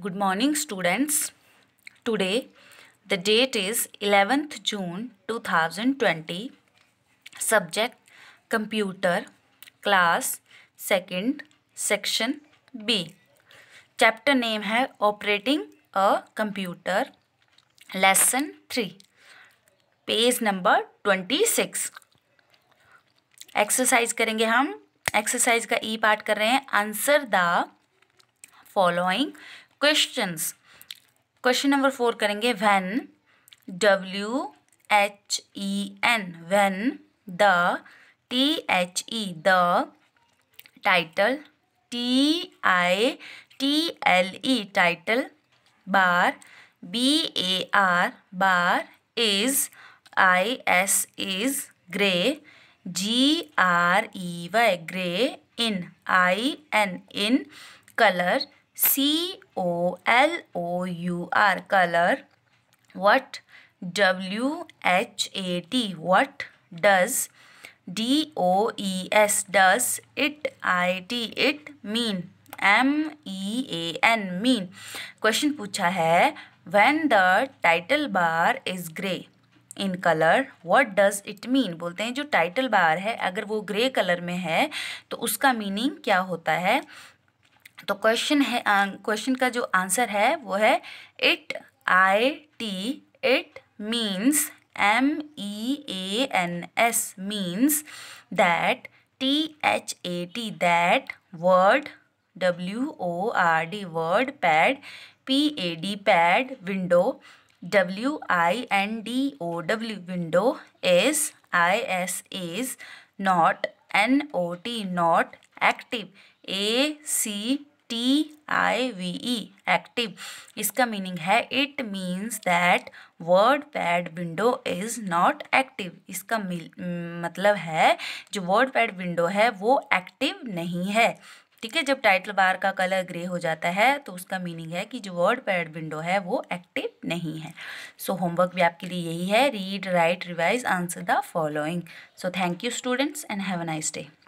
Good morning students. Today the date is 11th June 2020. Subject Computer Class 2nd Section B. Chapter name है Operating a Computer Lesson 3. Page number twenty six exercise करेंगे हम exercise का E part कर रहे हैं answer the following questions question number four करेंगे when W H E N when the T H E the title T I T L E title bar B A R bar is I S is grey G R E Y grey in I N in colour C O L O U R color what W H A T what does D O E S does it I T it mean M E A N mean question pucha hai when the title bar is grey in colour what does it mean बोलते हैं जो title bar है अगर वो grey colour में है तो उसका मीनिंग क्या होता है तो क्वेश्चन है क्वेश्चन का जो आंसर है वो है it I T it means M E A N S means that T H A T that word W O R D word pad P A D pad window W I N D O W window S I S is not N O T not active A C T I V E active इसका meaning है it means that word pad window is not active इसका मतलब है जो word pad window है वो active नहीं है ठीक है जब टाइटल बार का कलर ग्रे हो जाता है तो उसका मीनिंग है कि जो वर्ड पैड विंडो है वो एक्टिव नहीं है सो so, होमवर्क भी आपके लिए यही है read write revise answer the following so thank you students and have a nice day